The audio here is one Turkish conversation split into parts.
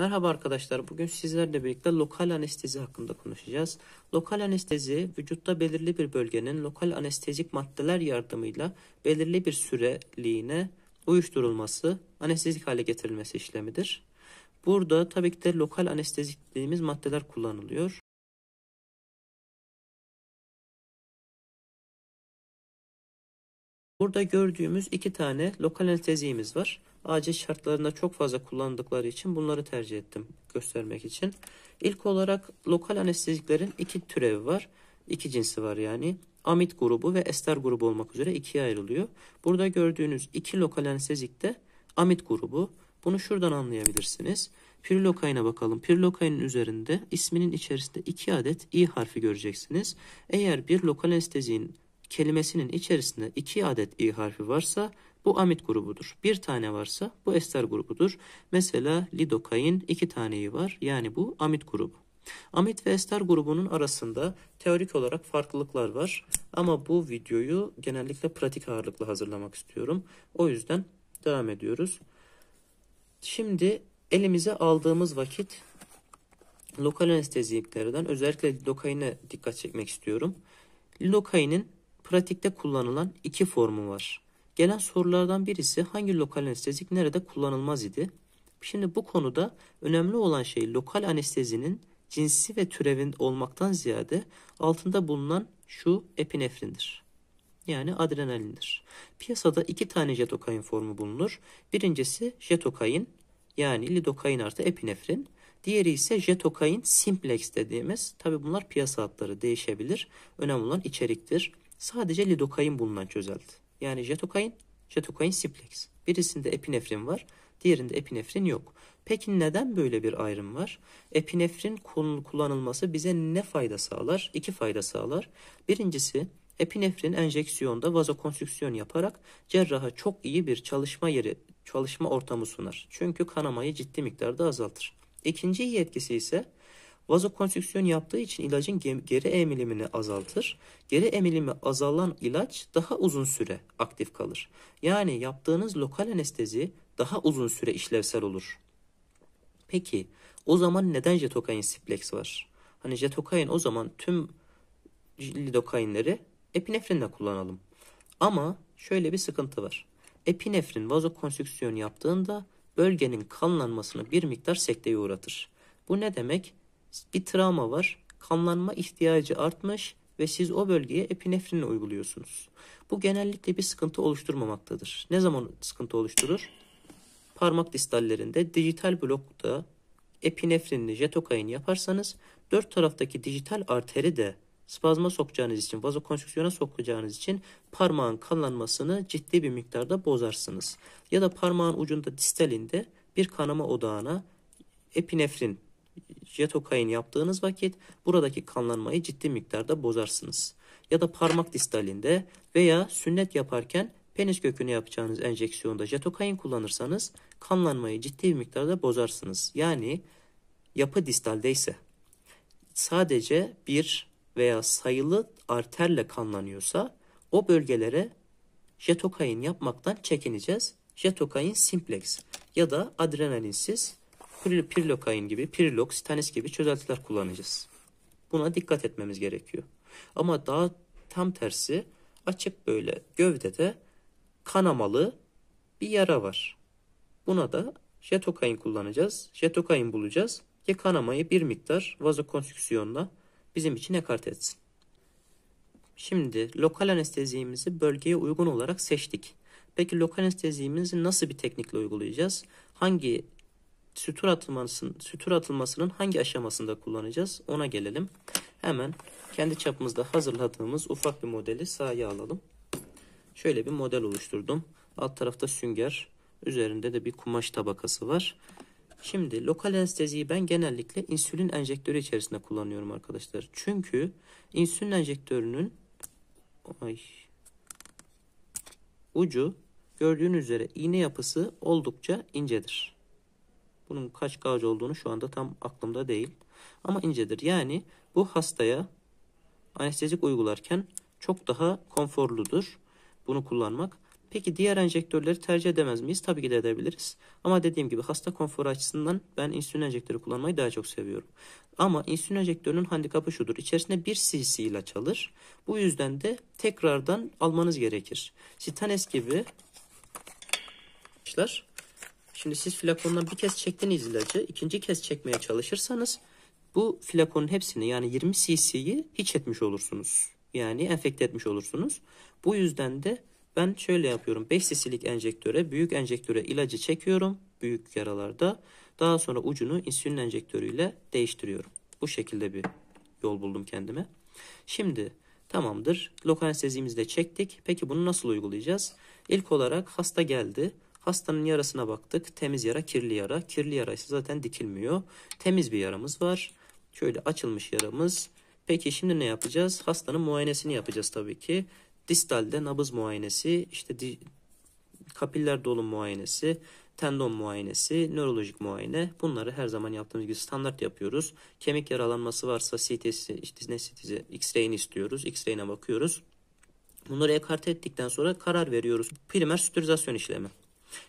Merhaba arkadaşlar. Bugün sizlerle birlikte lokal anestezi hakkında konuşacağız. Lokal anestezi vücutta belirli bir bölgenin lokal anestezik maddeler yardımıyla belirli bir süreliğine uyuşturulması, anestezik hale getirilmesi işlemidir. Burada tabii ki de lokal anestezik dediğimiz maddeler kullanılıyor. Burada gördüğümüz iki tane lokal anesteziğimiz var. Acil şartlarında çok fazla kullandıkları için bunları tercih ettim göstermek için. İlk olarak lokal anesteziklerin iki türevi var. İki cinsi var yani. Amit grubu ve ester grubu olmak üzere ikiye ayrılıyor. Burada gördüğünüz iki lokal anestezikte amit grubu. Bunu şuradan anlayabilirsiniz. Pirlokayına bakalım. Pirlokayının üzerinde isminin içerisinde iki adet i harfi göreceksiniz. Eğer bir lokal anesteziğin kelimesinin içerisinde iki adet i harfi varsa bu amit grubudur. Bir tane varsa bu ester grubudur. Mesela lidokain iki taneyi var yani bu amit grubu. Amit ve ester grubunun arasında teorik olarak farklılıklar var. Ama bu videoyu genellikle pratik ağırlıklı hazırlamak istiyorum. O yüzden devam ediyoruz. Şimdi elimize aldığımız vakit lokal anesteziliklerden özellikle lidokaine dikkat çekmek istiyorum. Lidokainin pratikte kullanılan iki formu var. Gelen sorulardan birisi hangi lokal anestezik nerede kullanılmaz idi? Şimdi bu konuda önemli olan şey lokal anestezinin cinsi ve türevin olmaktan ziyade altında bulunan şu epinefrindir. Yani adrenalindir. Piyasada iki tane jetokain formu bulunur. Birincisi jetokain yani lidokain artı epinefrin. Diğeri ise jetokain simplex dediğimiz. Tabi bunlar piyasa adları değişebilir. Önemli olan içeriktir sadece lidokain bulunan çözelti. Yani jetokain, jetokain simplex. Birisinde epinefrin var, diğerinde epinefrin yok. Peki neden böyle bir ayrım var? Epinefrin kullanılması bize ne fayda sağlar? İki fayda sağlar. Birincisi epinefrin enjeksiyonda vazokonstrüksiyon yaparak cerraha çok iyi bir çalışma yeri, çalışma ortamı sunar. Çünkü kanamayı ciddi miktarda azaltır. İkinci iyi etkisi ise Vazokonstriksiyon yaptığı için ilacın geri emilimini azaltır. Geri emilimi azalan ilaç daha uzun süre aktif kalır. Yani yaptığınız lokal anestezi daha uzun süre işlevsel olur. Peki o zaman neden jetokain siplex var? Hani jetokain o zaman tüm lidokainleri epinefrinle kullanalım. Ama şöyle bir sıkıntı var. Epinefrin vazokonstriksiyon yaptığında bölgenin kanlanmasını bir miktar sekteye uğratır. Bu ne demek? bir travma var. Kanlanma ihtiyacı artmış ve siz o bölgeye epinefrin uyguluyorsunuz. Bu genellikle bir sıkıntı oluşturmamaktadır. Ne zaman sıkıntı oluşturur? Parmak distallerinde dijital blokta epinefrinli jetokain yaparsanız dört taraftaki dijital arteri de spazma sokacağınız için, vazokonstriksiyona sokacağınız için parmağın kanlanmasını ciddi bir miktarda bozarsınız. Ya da parmağın ucunda distalinde bir kanama odağına epinefrin jetokain yaptığınız vakit buradaki kanlanmayı ciddi miktarda bozarsınız. Ya da parmak distalinde veya sünnet yaparken penis köküne yapacağınız enjeksiyonda jetokain kullanırsanız kanlanmayı ciddi bir miktarda bozarsınız. Yani yapı distaldeyse sadece bir veya sayılı arterle kanlanıyorsa o bölgelere jetokain yapmaktan çekineceğiz. Jetokain simplex ya da adrenalinsiz pirlokain gibi, pirlok, sitanis gibi çözeltiler kullanacağız. Buna dikkat etmemiz gerekiyor. Ama daha tam tersi açık böyle gövdede kanamalı bir yara var. Buna da jetokain kullanacağız. Jetokain bulacağız ki kanamayı bir miktar vazokonstrüksiyonla bizim için ekart etsin. Şimdi lokal anestezimizi bölgeye uygun olarak seçtik. Peki lokal anestezimizi nasıl bir teknikle uygulayacağız? Hangi Sütur atılmasının, sütür atılmasının hangi aşamasında kullanacağız ona gelelim. Hemen kendi çapımızda hazırladığımız ufak bir modeli sahaya alalım. Şöyle bir model oluşturdum. Alt tarafta sünger, üzerinde de bir kumaş tabakası var. Şimdi lokal anesteziyi ben genellikle insülin enjektörü içerisinde kullanıyorum arkadaşlar. Çünkü insülin enjektörünün ay, ucu gördüğünüz üzere iğne yapısı oldukça incedir. Bunun kaç gauge olduğunu şu anda tam aklımda değil. Ama incedir. Yani bu hastaya anestezik uygularken çok daha konforludur bunu kullanmak. Peki diğer enjektörleri tercih edemez miyiz? Tabii ki de edebiliriz. Ama dediğim gibi hasta konforu açısından ben insülin enjektörü kullanmayı daha çok seviyorum. Ama insülin enjektörünün handikapı şudur. İçerisinde 1 cc ilaç alır. Bu yüzden de tekrardan almanız gerekir. Sitanes gibi ilaçlar Şimdi siz flakondan bir kez çektiniz ilacı. ikinci kez çekmeye çalışırsanız bu flakonun hepsini yani 20 cc'yi hiç etmiş olursunuz. Yani enfekte etmiş olursunuz. Bu yüzden de ben şöyle yapıyorum. 5 cc'lik enjektöre, büyük enjektöre ilacı çekiyorum büyük yaralarda. Daha sonra ucunu insülin enjektörüyle değiştiriyorum. Bu şekilde bir yol buldum kendime. Şimdi tamamdır. Lokal anestezimizi de çektik. Peki bunu nasıl uygulayacağız? İlk olarak hasta geldi. Hastanın yarasına baktık. Temiz yara, kirli yara. Kirli yara ise zaten dikilmiyor. Temiz bir yaramız var. Şöyle açılmış yaramız. Peki şimdi ne yapacağız? Hastanın muayenesini yapacağız tabii ki. Distalde nabız muayenesi, işte di kapiller dolum muayenesi, tendon muayenesi, nörolojik muayene. Bunları her zaman yaptığımız gibi standart yapıyoruz. Kemik yaralanması varsa CT'si, işte ne CT'si, X-ray'ini istiyoruz. X-ray'ine bakıyoruz. Bunları ekarte ettikten sonra karar veriyoruz. Primer sütürizasyon işlemi.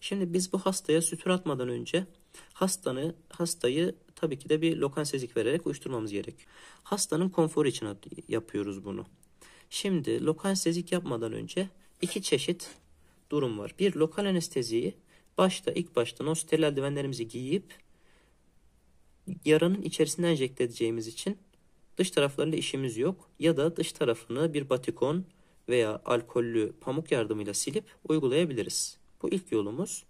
Şimdi biz bu hastaya sütür atmadan önce hastanı hastayı tabii ki de bir lokansezik vererek uyuşturmamız gerek. Hastanın konforu için yapıyoruz bunu. Şimdi lokansezik yapmadan önce iki çeşit durum var. Bir lokal anesteziyi başta ilk başta nosteril eldivenlerimizi giyip yaranın içerisinden enjekte edeceğimiz için dış taraflarında işimiz yok ya da dış tarafını bir batikon veya alkollü pamuk yardımıyla silip uygulayabiliriz. Bu ilk yolumuz.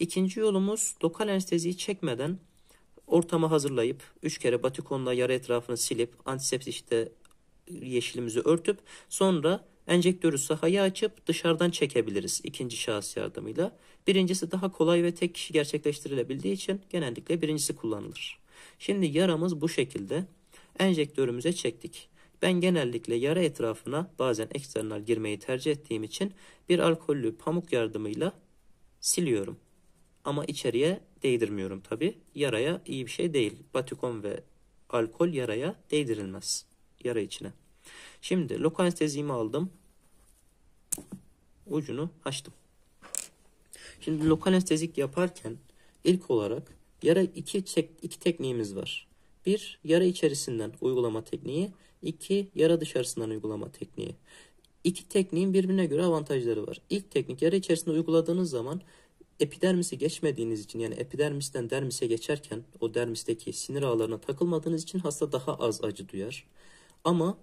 İkinci yolumuz lokal anesteziyi çekmeden ortamı hazırlayıp 3 kere batikonla yara etrafını silip antiseptikte yeşilimizi örtüp sonra enjektörü sahaya açıp dışarıdan çekebiliriz ikinci şahıs yardımıyla. Birincisi daha kolay ve tek kişi gerçekleştirilebildiği için genellikle birincisi kullanılır. Şimdi yaramız bu şekilde enjektörümüze çektik. Ben genellikle yara etrafına bazen eksternal girmeyi tercih ettiğim için bir alkollü pamuk yardımıyla siliyorum. Ama içeriye değdirmiyorum tabi. Yaraya iyi bir şey değil. Batikon ve alkol yaraya değdirilmez. Yara içine. Şimdi lokal lokanestezimi aldım. Ucunu açtım. Şimdi lokal anestezik yaparken ilk olarak yara iki, çek, iki tekniğimiz var. Bir, yara içerisinden uygulama tekniği. iki yara dışarısından uygulama tekniği. İki tekniğin birbirine göre avantajları var. İlk teknik yara içerisinde uyguladığınız zaman epidermisi geçmediğiniz için yani epidermisten dermise geçerken o dermisteki sinir ağlarına takılmadığınız için hasta daha az acı duyar. Ama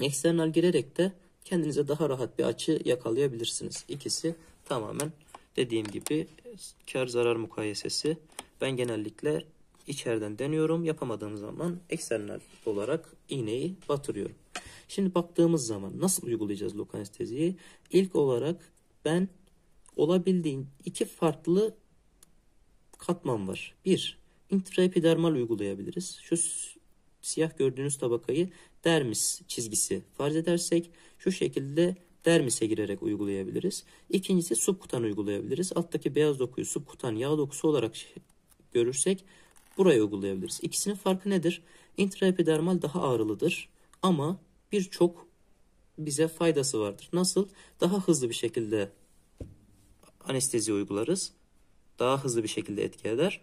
eksternal girerek de kendinize daha rahat bir açı yakalayabilirsiniz. İkisi tamamen dediğim gibi kar zarar mukayesesi. Ben genellikle içeriden deniyorum. Yapamadığım zaman eksternal olarak iğneyi batırıyorum. Şimdi baktığımız zaman nasıl uygulayacağız lokal anesteziyi? İlk olarak ben olabildiğin iki farklı katman var. Bir, intraepidermal uygulayabiliriz. Şu siyah gördüğünüz tabakayı dermis çizgisi farz edersek şu şekilde dermise girerek uygulayabiliriz. İkincisi subkutan uygulayabiliriz. Alttaki beyaz dokuyu subkutan yağ dokusu olarak görürsek buraya uygulayabiliriz. İkisinin farkı nedir? Intraepidermal daha ağrılıdır ama birçok bize faydası vardır. Nasıl? Daha hızlı bir şekilde anestezi uygularız. Daha hızlı bir şekilde etki eder.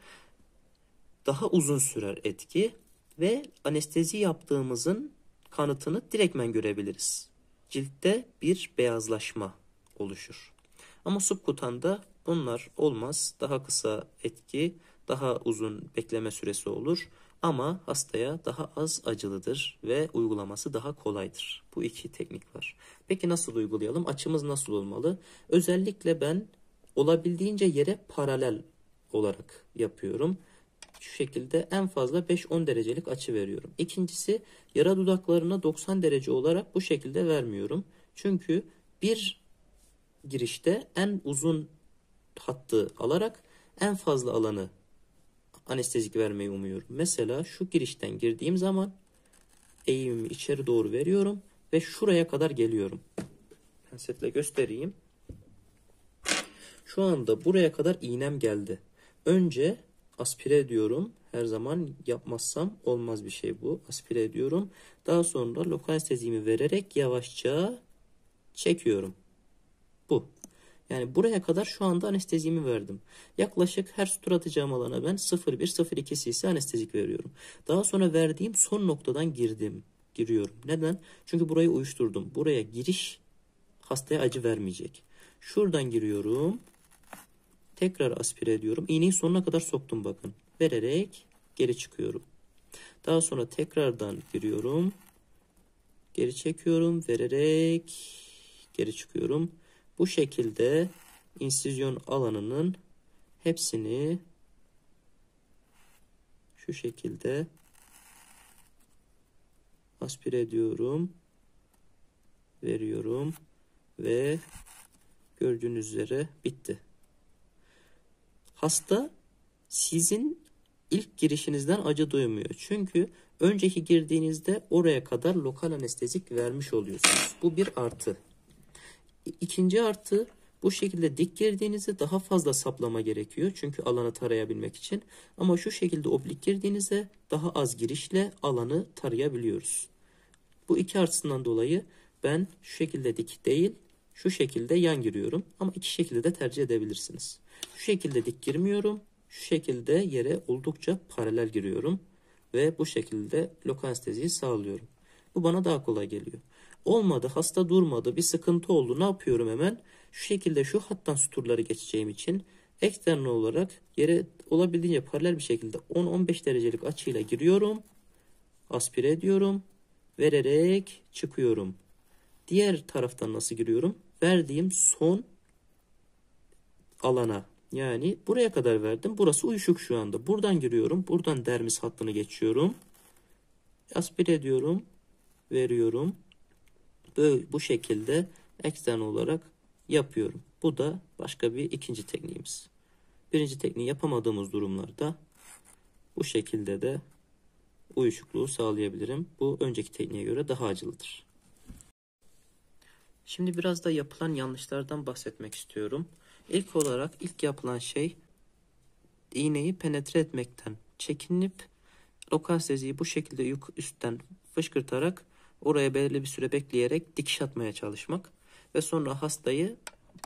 Daha uzun sürer etki ve anestezi yaptığımızın kanıtını direktmen görebiliriz. Ciltte bir beyazlaşma oluşur. Ama subkutanda bunlar olmaz. Daha kısa etki, daha uzun bekleme süresi olur ama hastaya daha az acılıdır ve uygulaması daha kolaydır. Bu iki teknik var. Peki nasıl uygulayalım? Açımız nasıl olmalı? Özellikle ben olabildiğince yere paralel olarak yapıyorum. Şu şekilde en fazla 5-10 derecelik açı veriyorum. İkincisi yara dudaklarına 90 derece olarak bu şekilde vermiyorum. Çünkü bir girişte en uzun hattı alarak en fazla alanı anestezik vermeyi umuyorum. Mesela şu girişten girdiğim zaman eğimimi içeri doğru veriyorum ve şuraya kadar geliyorum. Pensetle göstereyim. Şu anda buraya kadar iğnem geldi. Önce aspire ediyorum. Her zaman yapmazsam olmaz bir şey bu. Aspire ediyorum. Daha sonra lokal anestezimi vererek yavaşça çekiyorum. Bu. Yani buraya kadar şu anda anestezimi verdim. Yaklaşık her sütur atacağım alana ben 0,1-0,2 ise anestezik veriyorum. Daha sonra verdiğim son noktadan girdim. Giriyorum. Neden? Çünkü burayı uyuşturdum. Buraya giriş hastaya acı vermeyecek. Şuradan giriyorum. Tekrar aspire ediyorum. İğneyi sonuna kadar soktum bakın. Vererek geri çıkıyorum. Daha sonra tekrardan giriyorum. Geri çekiyorum. Vererek geri çıkıyorum. Bu şekilde insizyon alanının hepsini şu şekilde aspire ediyorum. Veriyorum. Ve gördüğünüz üzere bitti. Hasta sizin ilk girişinizden acı duymuyor. Çünkü önceki girdiğinizde oraya kadar lokal anestezik vermiş oluyorsunuz. Bu bir artı ikinci artı bu şekilde dik girdiğinizde daha fazla saplama gerekiyor. Çünkü alanı tarayabilmek için. Ama şu şekilde oblik girdiğinizde daha az girişle alanı tarayabiliyoruz. Bu iki artısından dolayı ben şu şekilde dik değil şu şekilde yan giriyorum. Ama iki şekilde de tercih edebilirsiniz. Şu şekilde dik girmiyorum. Şu şekilde yere oldukça paralel giriyorum. Ve bu şekilde lokal lokansteziyi sağlıyorum. Bu bana daha kolay geliyor. Olmadı hasta durmadı bir sıkıntı oldu ne yapıyorum hemen? Şu şekilde şu hattan suturları geçeceğim için eksternal olarak yere olabildiğince paralel bir şekilde 10-15 derecelik açıyla giriyorum. Aspire ediyorum. Vererek çıkıyorum. Diğer taraftan nasıl giriyorum? Verdiğim son alana yani buraya kadar verdim. Burası uyuşuk şu anda. Buradan giriyorum. Buradan dermis hattını geçiyorum. Aspire ediyorum. Veriyorum böyle bu şekilde ekstern olarak yapıyorum. Bu da başka bir ikinci tekniğimiz. Birinci tekniği yapamadığımız durumlarda bu şekilde de uyuşukluğu sağlayabilirim. Bu önceki tekniğe göre daha acılıdır. Şimdi biraz da yapılan yanlışlardan bahsetmek istiyorum. İlk olarak ilk yapılan şey iğneyi penetre etmekten çekinip lokal seziyi bu şekilde üstten fışkırtarak Oraya belirli bir süre bekleyerek dikiş atmaya çalışmak ve sonra hastayı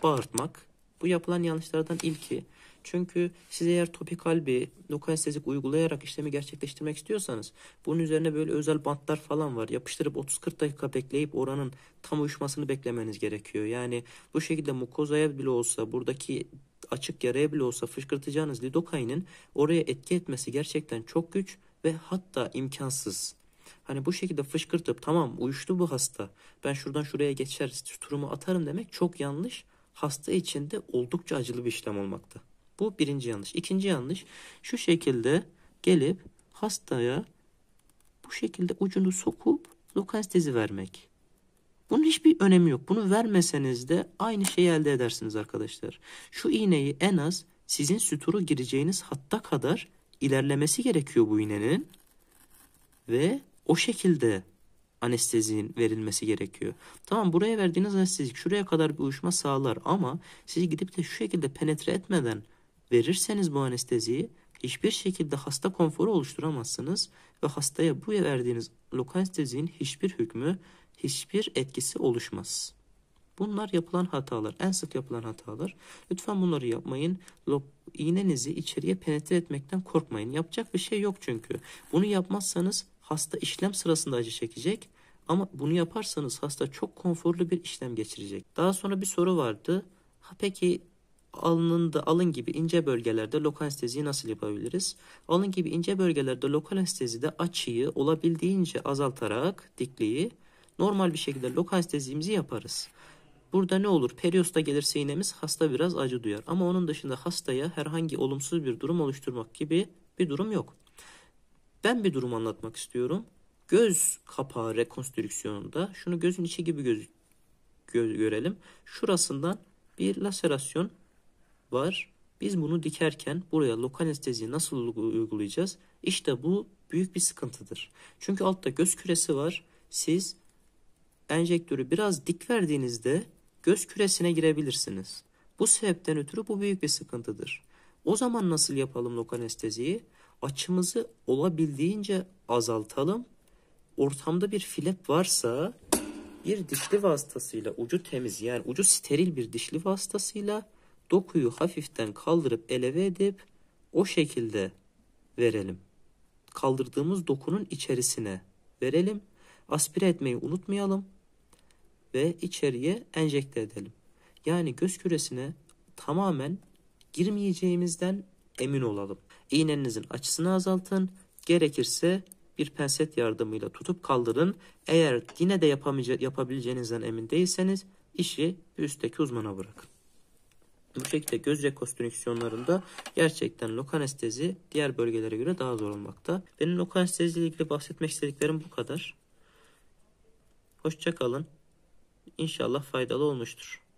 bağırtmak. Bu yapılan yanlışlardan ilki. Çünkü siz eğer topikal bir lokanestezik uygulayarak işlemi gerçekleştirmek istiyorsanız bunun üzerine böyle özel bantlar falan var. Yapıştırıp 30-40 dakika bekleyip oranın tam uyuşmasını beklemeniz gerekiyor. Yani bu şekilde mukozaya bile olsa buradaki açık yaraya bile olsa fışkırtacağınız lidokainin oraya etki etmesi gerçekten çok güç ve hatta imkansız. Hani bu şekilde fışkırtıp tamam uyuştu bu hasta. Ben şuradan şuraya geçer turumu atarım demek çok yanlış. Hasta için de oldukça acılı bir işlem olmakta. Bu birinci yanlış. İkinci yanlış şu şekilde gelip hastaya bu şekilde ucunu sokup lokastezi vermek. Bunun hiçbir önemi yok. Bunu vermeseniz de aynı şeyi elde edersiniz arkadaşlar. Şu iğneyi en az sizin süturu gireceğiniz hatta kadar ilerlemesi gerekiyor bu iğnenin. Ve o şekilde anestezinin verilmesi gerekiyor. Tamam buraya verdiğiniz anestezik şuraya kadar bir uyuşma sağlar ama sizi gidip de şu şekilde penetre etmeden verirseniz bu anesteziyi hiçbir şekilde hasta konforu oluşturamazsınız ve hastaya bu verdiğiniz lokal anesteziğin hiçbir hükmü, hiçbir etkisi oluşmaz. Bunlar yapılan hatalar, en sık yapılan hatalar. Lütfen bunları yapmayın. İğnenizi içeriye penetre etmekten korkmayın. Yapacak bir şey yok çünkü. Bunu yapmazsanız Hasta işlem sırasında acı çekecek ama bunu yaparsanız hasta çok konforlu bir işlem geçirecek. Daha sonra bir soru vardı. Ha peki alnında alın gibi ince bölgelerde lokal anesteziyi nasıl yapabiliriz? Alın gibi ince bölgelerde lokal anestezide açıyı olabildiğince azaltarak dikliği normal bir şekilde lokal anestezimizi yaparız. Burada ne olur? Periosta gelirse iğnemiz hasta biraz acı duyar. Ama onun dışında hastaya herhangi olumsuz bir durum oluşturmak gibi bir durum yok. Ben bir durum anlatmak istiyorum. Göz kapağı rekonstrüksiyonunda şunu gözün içi gibi göz, göz görelim. Şurasından bir laserasyon var. Biz bunu dikerken buraya lokal anesteziyi nasıl uygulayacağız? İşte bu büyük bir sıkıntıdır. Çünkü altta göz küresi var. Siz enjektörü biraz dik verdiğinizde göz küresine girebilirsiniz. Bu sebepten ötürü bu büyük bir sıkıntıdır. O zaman nasıl yapalım lokal anesteziyi? açımızı olabildiğince azaltalım. Ortamda bir filep varsa bir dişli vasıtasıyla ucu temiz yani ucu steril bir dişli vasıtasıyla dokuyu hafiften kaldırıp eleve edip o şekilde verelim. Kaldırdığımız dokunun içerisine verelim. Aspire etmeyi unutmayalım ve içeriye enjekte edelim. Yani göz küresine tamamen girmeyeceğimizden emin olalım. İğnenizin açısını azaltın. Gerekirse bir penset yardımıyla tutup kaldırın. Eğer yine de yapabileceğinizden emin değilseniz işi üstteki uzmana bırakın. Bu şekilde göz rekonstrüksiyonlarında gerçekten lokanestezi diğer bölgelere göre daha zor olmakta. Benim lokanestezi ile ilgili bahsetmek istediklerim bu kadar. Hoşçakalın. İnşallah faydalı olmuştur.